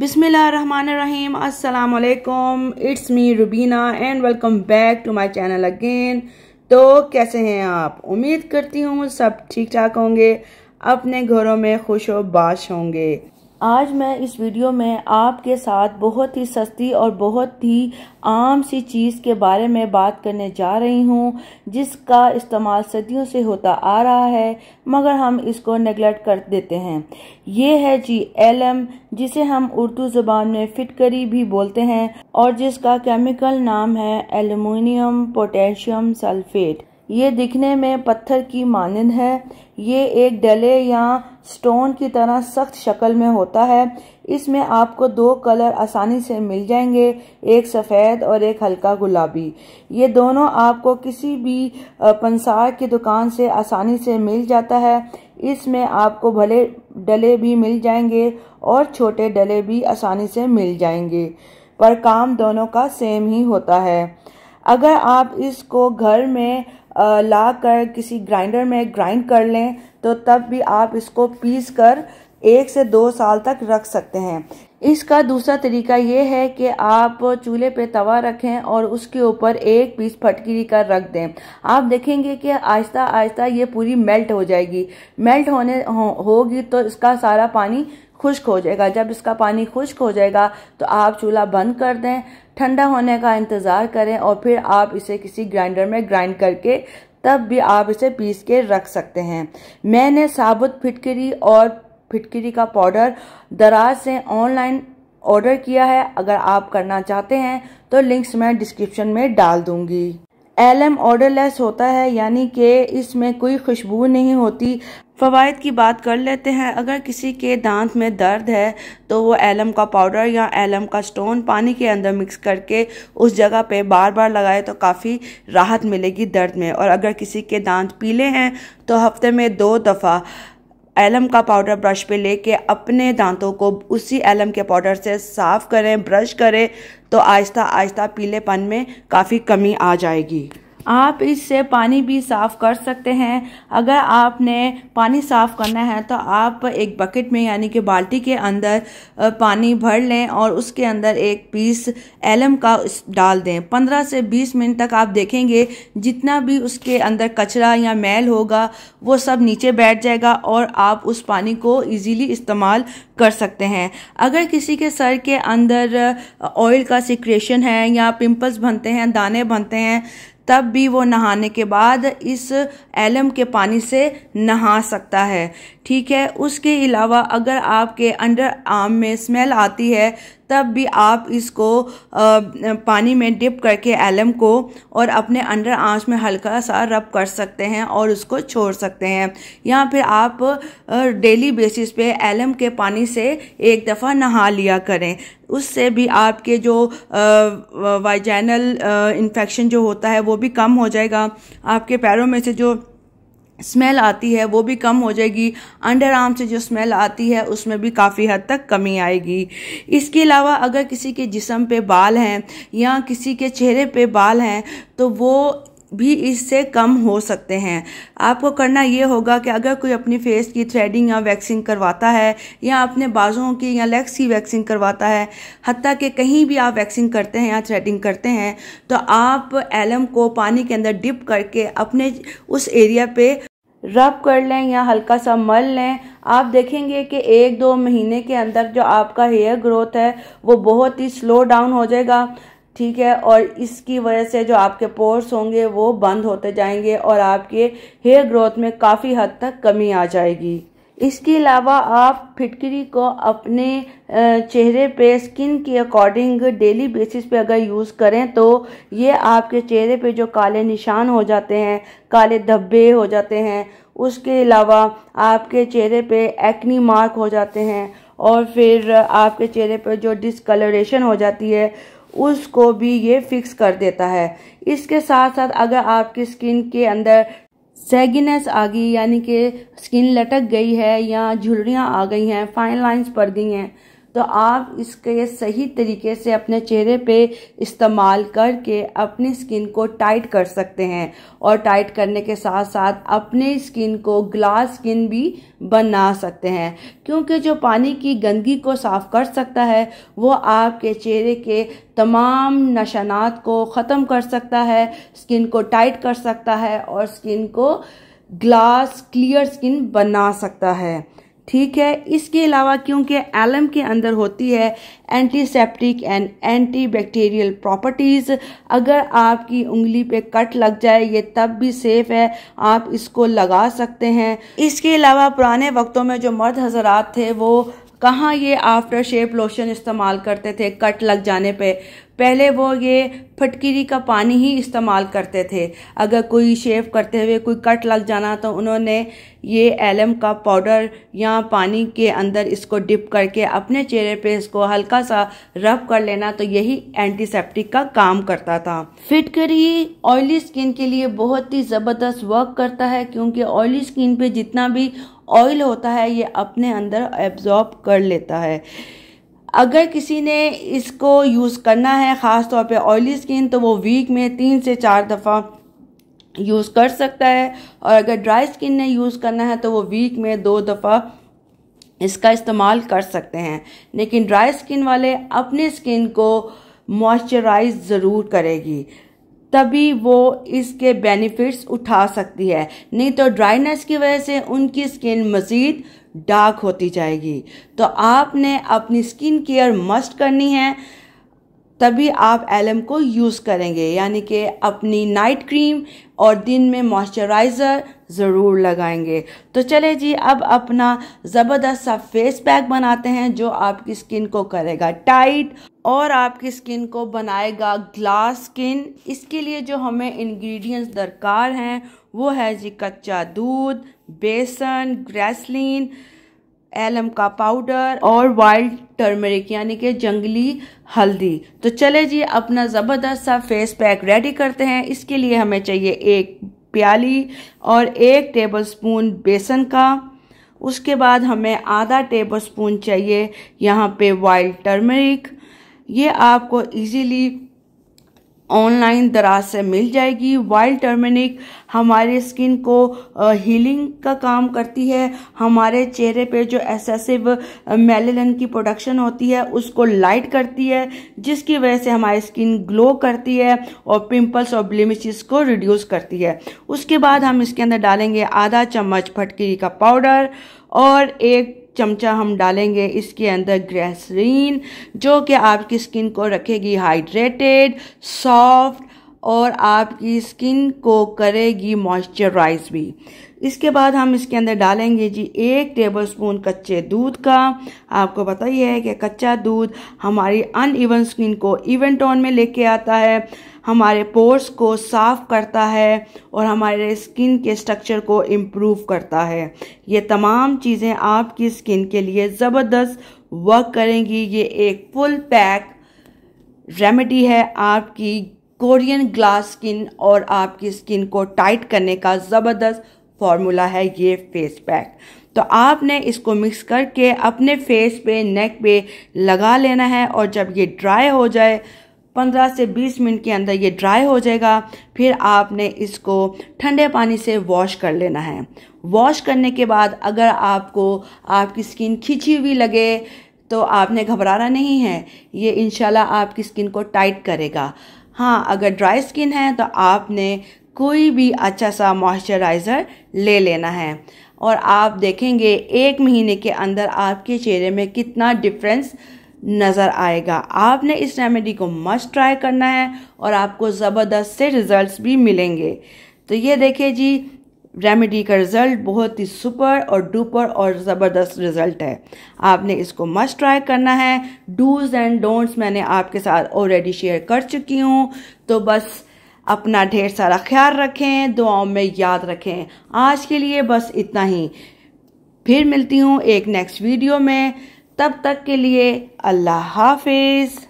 बिसमीम अल्लाम it's me Rubina and welcome back to my channel again तो कैसे हैं आप उम्मीद करती हूँ सब ठीक ठाक होंगे अपने घरों में खुश बाश होंगे आज मैं इस वीडियो में आपके साथ बहुत ही सस्ती और बहुत ही आम सी चीज़ के बारे में बात करने जा रही हूँ जिसका इस्तेमाल सदियों से होता आ रहा है मगर हम इसको नेगलेक्ट कर देते हैं ये है जी एलम जिसे हम उर्दू ज़बान में फिटकरी भी बोलते हैं और जिसका केमिकल नाम है एलुमिनियम पोटेशियम सल्फेट ये दिखने में पत्थर की मानंद है ये एक डले या स्टोन की तरह सख्त शक्ल में होता है इसमें आपको दो कलर आसानी से मिल जाएंगे एक सफ़ेद और एक हल्का गुलाबी ये दोनों आपको किसी भी पंसार की दुकान से आसानी से मिल जाता है इसमें आपको भले डले भी मिल जाएंगे और छोटे डले भी आसानी से मिल जाएंगे पर काम दोनों का सेम ही होता है अगर आप इसको घर में ला कर किसी ग्राइंडर में ग्राइंड कर लें तो तब भी आप इसको पीस कर एक से दो साल तक रख सकते हैं इसका दूसरा तरीका ये है कि आप चूल्हे पे तवा रखें और उसके ऊपर एक पीस फटकरी का रख दें आप देखेंगे कि आहिस्ता आहिस्ता ये पूरी मेल्ट हो जाएगी मेल्ट होने हो, होगी तो इसका सारा पानी खुश्क हो जाएगा जब इसका पानी खुश्क हो जाएगा तो आप चूल्हा बंद कर दें ठंडा होने का इंतज़ार करें और फिर आप इसे किसी ग्राइंडर में ग्राइंड करके तब भी आप इसे पीस के रख सकते हैं मैंने साबुत फिटकरी और फिटकरी का पाउडर दराज से ऑनलाइन ऑर्डर किया है अगर आप करना चाहते हैं तो लिंक्स मैं डिस्क्रिप्शन में डाल दूंगी एल एम ऑर्डरलेस होता है यानी कि इसमें कोई खुशबू नहीं होती फ़वाद की बात कर लेते हैं अगर किसी के दांत में दर्द है तो वो एलम का पाउडर या एलम का स्टोन पानी के अंदर मिक्स करके उस जगह पे बार बार लगाए तो काफ़ी राहत मिलेगी दर्द में और अगर किसी के दांत पीले हैं तो हफ्ते में दो दफ़ा एलम का पाउडर ब्रश पे लेके अपने दांतों को उसी एलम के पाउडर से साफ़ करें ब्रश करें तो आहिस्ता आहिस्ता पीलेपन में काफ़ी कमी आ जाएगी आप इससे पानी भी साफ़ कर सकते हैं अगर आपने पानी साफ़ करना है तो आप एक बकेट में यानी कि बाल्टी के अंदर पानी भर लें और उसके अंदर एक पीस एलम का डाल दें पंद्रह से बीस मिनट तक आप देखेंगे जितना भी उसके अंदर कचरा या मैल होगा वो सब नीचे बैठ जाएगा और आप उस पानी को इजीली इस्तेमाल कर सकते हैं अगर किसी के सर के अंदर ऑयल का सिक्रेशन है या पिंपल्स बनते हैं दाने बनते हैं तब भी वो नहाने के बाद इस एलम के पानी से नहा सकता है ठीक है उसके अलावा अगर आपके अंडर आर्म में स्मेल आती है तब भी आप इसको पानी में डिप करके एलम को और अपने अंडर आँच में हल्का सा रब कर सकते हैं और उसको छोड़ सकते हैं या फिर आप डेली बेसिस पे एलम के पानी से एक दफ़ा नहा लिया करें उससे भी आपके जो वाइजैनल इन्फेक्शन जो होता है वो भी कम हो जाएगा आपके पैरों में से जो स्मेल आती है वो भी कम हो जाएगी अंडर आर्म से जो स्मेल आती है उसमें भी काफ़ी हद तक कमी आएगी इसके अलावा अगर किसी के जिसम पे बाल हैं या किसी के चेहरे पे बाल हैं तो वो भी इससे कम हो सकते हैं आपको करना ये होगा कि अगर कोई अपनी फेस की थ्रेडिंग या वैक्सिंग करवाता है या अपने बाजुओं की या लेग्स की वैक्सिंग करवाता है हती कि कहीं भी आप वैक्सिंग करते हैं या थ्रेडिंग करते हैं तो आप एलम को पानी के अंदर डिप करके अपने उस एरिया पे रब कर लें या हल्का सा मल लें आप देखेंगे कि एक दो महीने के अंदर जो आपका हेयर ग्रोथ है वो बहुत ही स्लो डाउन हो जाएगा ठीक है और इसकी वजह से जो आपके पोर्स होंगे वो बंद होते जाएंगे और आपके हेयर ग्रोथ में काफ़ी हद तक कमी आ जाएगी इसके अलावा आप फिटकरी को अपने चेहरे पे स्किन के अकॉर्डिंग डेली बेसिस पे अगर यूज़ करें तो ये आपके चेहरे पे जो काले निशान हो जाते हैं काले धब्बे हो जाते हैं उसके अलावा आपके चेहरे पे एक्नी मार्क हो जाते हैं और फिर आपके चेहरे पर जो डिसकलरेशन हो जाती है उसको भी ये फिक्स कर देता है इसके साथ साथ अगर आपकी स्किन के अंदर सेगिनेस आ गई यानी कि स्किन लटक गई है या झुलरियाँ आ गई हैं फाइन लाइंस पड़ गई हैं तो आप इसके सही तरीके से अपने चेहरे पे इस्तेमाल करके अपनी स्किन को टाइट कर सकते हैं और टाइट करने के साथ साथ अपने स्किन को ग्लास स्किन भी बना सकते हैं क्योंकि जो पानी की गंदगी को साफ़ कर सकता है वो आपके चेहरे के तमाम नशानात को ख़त्म कर सकता है स्किन को टाइट कर सकता है और स्किन को ग्लास क्लियर स्किन बना सकता है ठीक है इसके अलावा क्योंकि एलम के अंदर होती है एंटीसेप्टिक एंड एंटीबैक्टीरियल प्रॉपर्टीज़ अगर आपकी उंगली पे कट लग जाए ये तब भी सेफ़ है आप इसको लगा सकते हैं इसके अलावा पुराने वक्तों में जो मर्द हजरात थे वो कहाँ ये आफ्टर शेप लोशन इस्तेमाल करते थे कट लग जाने पे पहले वो ये फटकिरी का पानी ही इस्तेमाल करते थे अगर कोई शेव करते हुए कोई कट लग जाना तो उन्होंने ये एलम का पाउडर या पानी के अंदर इसको डिप करके अपने चेहरे पे इसको हल्का सा रब कर लेना तो यही एंटीसेप्टिक का काम करता था फिटकरी ऑयली स्किन के लिए बहुत ही ज़बरदस्त वर्क करता है क्योंकि ऑयली स्किन पे जितना भी ऑयल होता है ये अपने अंदर एब्जॉर्ब कर लेता है अगर किसी ने इसको यूज़ करना है ख़ास तौर पे ऑयली स्किन तो वो वीक में तीन से चार दफ़ा यूज़ कर सकता है और अगर ड्राई स्किन ने यूज़ करना है तो वो वीक में दो दफ़ा इसका इस्तेमाल कर सकते हैं लेकिन ड्राई स्किन वाले अपने स्किन को मॉइस्चराइज ज़रूर करेगी तभी वो इसके बेनिफिट्स उठा सकती है नहीं तो ड्राइनेस की वजह से उनकी स्किन मज़ीद डार्क होती जाएगी तो आपने अपनी स्किन केयर मस्ट करनी है तभी आप एलम को यूज़ करेंगे यानी कि अपनी नाइट क्रीम और दिन में मॉइस्चराइज़र ज़रूर लगाएंगे तो चले जी अब अपना ज़बरदस्त सा फेस पैक बनाते हैं जो आपकी स्किन को करेगा टाइट और आपकी स्किन को बनाएगा ग्लास स्किन इसके लिए जो हमें इंग्रेडिएंट्स दरकार हैं वो है जी कच्चा दूध बेसन ग्रेसलिन एलम का पाउडर और वाइल्ड टर्मेरिक यानी कि जंगली हल्दी तो चले जी अपना ज़बरदस्त सा फेस पैक रेडी करते हैं इसके लिए हमें चाहिए एक प्याली और एक टेबलस्पून बेसन का उसके बाद हमें आधा टेबलस्पून चाहिए यहाँ पे वाइल्ड टर्मरिक ये आपको इजीली ऑनलाइन दराज से मिल जाएगी वाइल्ड टर्मेनिक हमारे स्किन को हीलिंग का काम करती है हमारे चेहरे पे जो एक्सेसिव मेलेन की प्रोडक्शन होती है उसको लाइट करती है जिसकी वजह से हमारी स्किन ग्लो करती है और पिंपल्स और ब्लिमिचिस को रिड्यूस करती है उसके बाद हम इसके अंदर डालेंगे आधा चम्मच फटकी का पाउडर और एक चमचा हम डालेंगे इसके अंदर ग्रेसरीन जो कि आपकी स्किन को रखेगी हाइड्रेटेड सॉफ्ट और आपकी स्किन को करेगी मॉइस्चराइज भी इसके बाद हम इसके अंदर डालेंगे जी एक टेबलस्पून कच्चे दूध का आपको पता ही है कि कच्चा दूध हमारी अनइवन स्किन को इवन टोन में लेके आता है हमारे पोर्स को साफ करता है और हमारे स्किन के स्ट्रक्चर को इम्प्रूव करता है ये तमाम चीज़ें आपकी स्किन के लिए ज़बरदस्त वर्क करेंगी ये एक फुल पैक रेमेडी है आपकी कोरियन ग्लास स्किन और आपकी स्किन को टाइट करने का ज़बरदस्त फॉर्मूला है ये फेस पैक तो आपने इसको मिक्स करके अपने फेस पे नेक पे लगा लेना है और जब ये ड्राई हो जाए 15 से 20 मिनट के अंदर ये ड्राई हो जाएगा फिर आपने इसको ठंडे पानी से वॉश कर लेना है वॉश करने के बाद अगर आपको आपकी स्किन खिंची हुई लगे तो आपने घबराना नहीं है ये इनशाला आपकी स्किन को टाइट करेगा हाँ अगर ड्राई स्किन है तो आपने कोई भी अच्छा सा मॉइस्चराइज़र ले लेना है और आप देखेंगे एक महीने के अंदर आपके चेहरे में कितना डिफरेंस नज़र आएगा आपने इस रेमेडी को मस्ट ट्राई करना है और आपको ज़बरदस्त से रिज़ल्ट्स भी मिलेंगे तो ये देखिए जी रेमेडी का रिज़ल्ट बहुत ही सुपर और डुपर और ज़बरदस्त रिज़ल्ट है आपने इसको मस्ट ट्राई करना है डूज एंड डोंट्स मैंने आपके साथ ऑलरेडी शेयर कर चुकी हूँ तो बस अपना ढेर सारा ख्याल रखें दुआओं में याद रखें आज के लिए बस इतना ही फिर मिलती हूँ एक नेक्स्ट वीडियो में तब तक के लिए अल्लाह हाफिज़